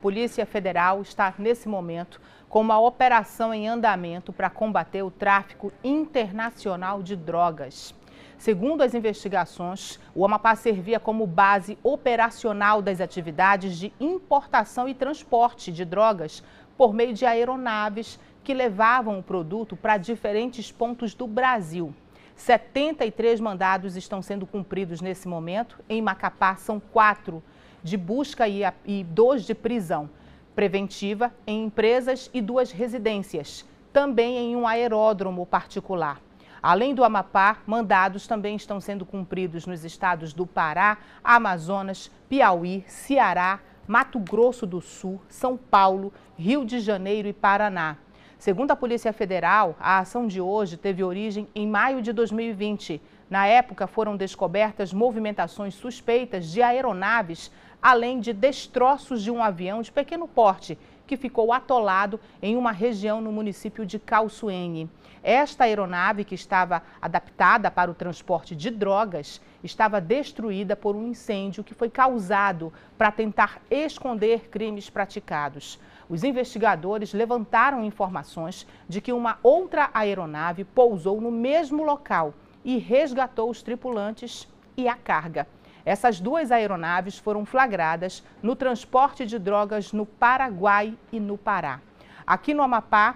Polícia Federal está, nesse momento, com uma operação em andamento para combater o tráfico internacional de drogas. Segundo as investigações, o Amapá servia como base operacional das atividades de importação e transporte de drogas por meio de aeronaves que levavam o produto para diferentes pontos do Brasil. 73 mandados estão sendo cumpridos nesse momento, em Macapá são quatro de busca e dois de prisão preventiva em empresas e duas residências, também em um aeródromo particular. Além do Amapá, mandados também estão sendo cumpridos nos estados do Pará, Amazonas, Piauí, Ceará, Mato Grosso do Sul, São Paulo, Rio de Janeiro e Paraná. Segundo a Polícia Federal, a ação de hoje teve origem em maio de 2020. Na época, foram descobertas movimentações suspeitas de aeronaves além de destroços de um avião de pequeno porte que ficou atolado em uma região no município de Calçuene. Esta aeronave, que estava adaptada para o transporte de drogas, estava destruída por um incêndio que foi causado para tentar esconder crimes praticados. Os investigadores levantaram informações de que uma outra aeronave pousou no mesmo local e resgatou os tripulantes e a carga. Essas duas aeronaves foram flagradas no transporte de drogas no Paraguai e no Pará. Aqui no Amapá,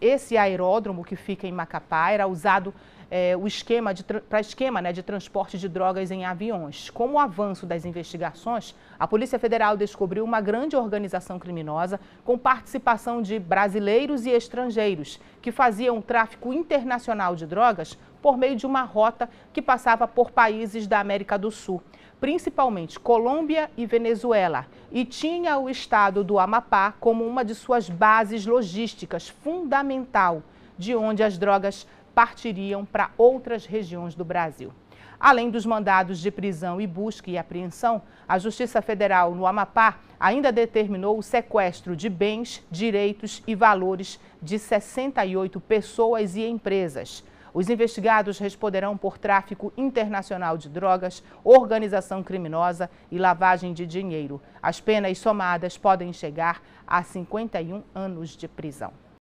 esse aeródromo que fica em Macapá era usado é, o esquema para esquema né, de transporte de drogas em aviões. Com o avanço das investigações, a Polícia Federal descobriu uma grande organização criminosa com participação de brasileiros e estrangeiros que faziam um tráfico internacional de drogas por meio de uma rota que passava por países da América do Sul principalmente Colômbia e Venezuela, e tinha o estado do Amapá como uma de suas bases logísticas fundamental, de onde as drogas partiriam para outras regiões do Brasil. Além dos mandados de prisão e busca e apreensão, a Justiça Federal no Amapá ainda determinou o sequestro de bens, direitos e valores de 68 pessoas e empresas. Os investigados responderão por tráfico internacional de drogas, organização criminosa e lavagem de dinheiro. As penas somadas podem chegar a 51 anos de prisão.